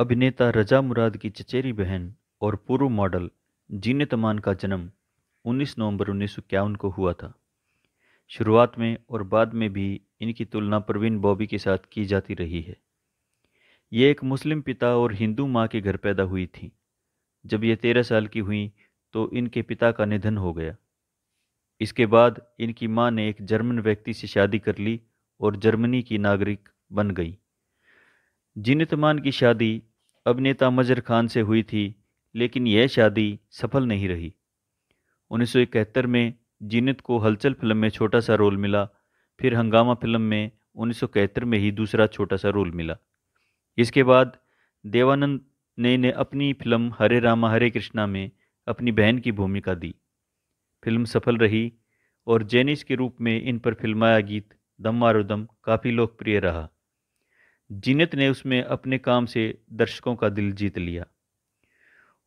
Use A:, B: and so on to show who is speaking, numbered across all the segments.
A: अभिनेता रजा मुराद की चचेरी बहन और पूर्व मॉडल जीनत अमान का जन्म 19 नवंबर उन्नीस को हुआ था शुरुआत में और बाद में भी इनकी तुलना प्रवीण बॉबी के साथ की जाती रही है ये एक मुस्लिम पिता और हिंदू माँ के घर पैदा हुई थी जब ये तेरह साल की हुई तो इनके पिता का निधन हो गया इसके बाद इनकी माँ ने एक जर्मन व्यक्ति से शादी कर ली और जर्मनी की नागरिक बन गई मान की शादी अभिनेता मजर खान से हुई थी लेकिन यह शादी सफल नहीं रही उन्नीस में जिनत को हलचल फिल्म में छोटा सा रोल मिला फिर हंगामा फिल्म में उन्नीस में ही दूसरा छोटा सा रोल मिला इसके बाद देवानंद ने, ने अपनी फिल्म हरे रामा हरे कृष्णा में अपनी बहन की भूमिका दी फिल्म सफल रही और जेनिस के रूप में इन पर फिल्माया गीत दम मारो दम काफ़ी लोकप्रिय रहा जीनत ने उसमें अपने काम से दर्शकों का दिल जीत लिया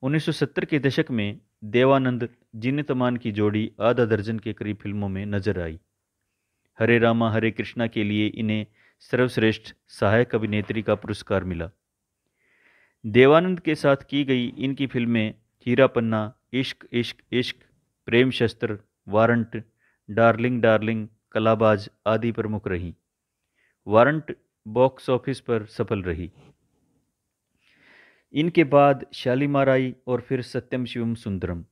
A: 1970 के दशक में देवानंद जीनत मान की जोड़ी आधा दर्जन के करीब फिल्मों में नजर आई हरे रामा हरे कृष्णा के लिए इन्हें सर्वश्रेष्ठ सहायक अभिनेत्री का पुरस्कार मिला देवानंद के साथ की गई इनकी फिल्में हीरा पन्ना इश्क इश्क इश्क प्रेम शस्त्र वारंट डार्लिंग डार्लिंग कलाबाज आदि प्रमुख रहीं वारंट बॉक्स ऑफिस पर सफल रही इनके बाद शालीमार आई और फिर सत्यम शिवम सुंदरम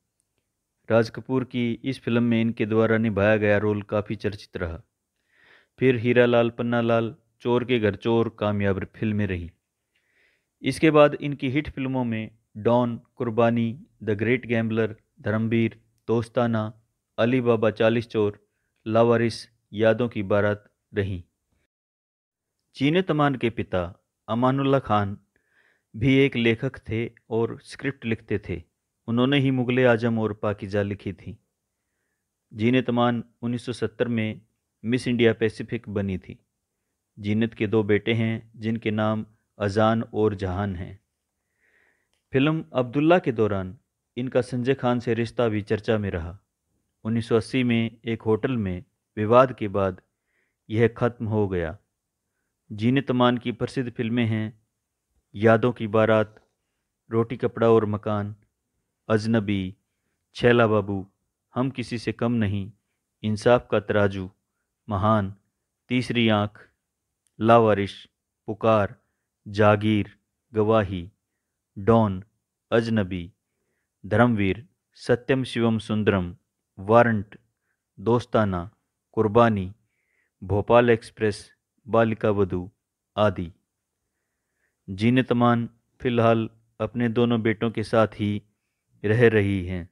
A: राज कपूर की इस फिल्म में इनके द्वारा निभाया गया रोल काफ़ी चर्चित रहा फिर हीरा लाल पन्ना लाल चोर के घर चोर कामयाब फिल्में रही इसके बाद इनकी हिट फिल्मों में डॉन कुर्बानी द ग्रेट गैम्बलर धर्मवीर दोस्ताना अली बाबा चालीस चोर लावारिस यादों की बारात रहीं जीनत तमान के पिता अमानुल्ला खान भी एक लेखक थे और स्क्रिप्ट लिखते थे उन्होंने ही मुगल आजम और पाकिजा लिखी थी जीनत अमान 1970 में मिस इंडिया पैसिफिक बनी थी जीनत के दो बेटे हैं जिनके नाम अजान और जहान हैं फिल्म अब्दुल्ला के दौरान इनका संजय खान से रिश्ता भी चर्चा में रहा 1980 में एक होटल में विवाद के बाद यह खत्म हो गया जीने तमान की प्रसिद्ध फिल्में हैं यादों की बारात रोटी कपड़ा और मकान अजनबी छैला बाबू हम किसी से कम नहीं इंसाफ का तराजू महान तीसरी आंख लावारिश पुकार जागीर Gawahi Don Ajnabi Dharamveer Satyam Shivam Sundaram Warrant Dostana Qurbani Bhopal express बालिका वधु आदि जीनतमान फिलहाल अपने दोनों बेटों के साथ ही रह रही हैं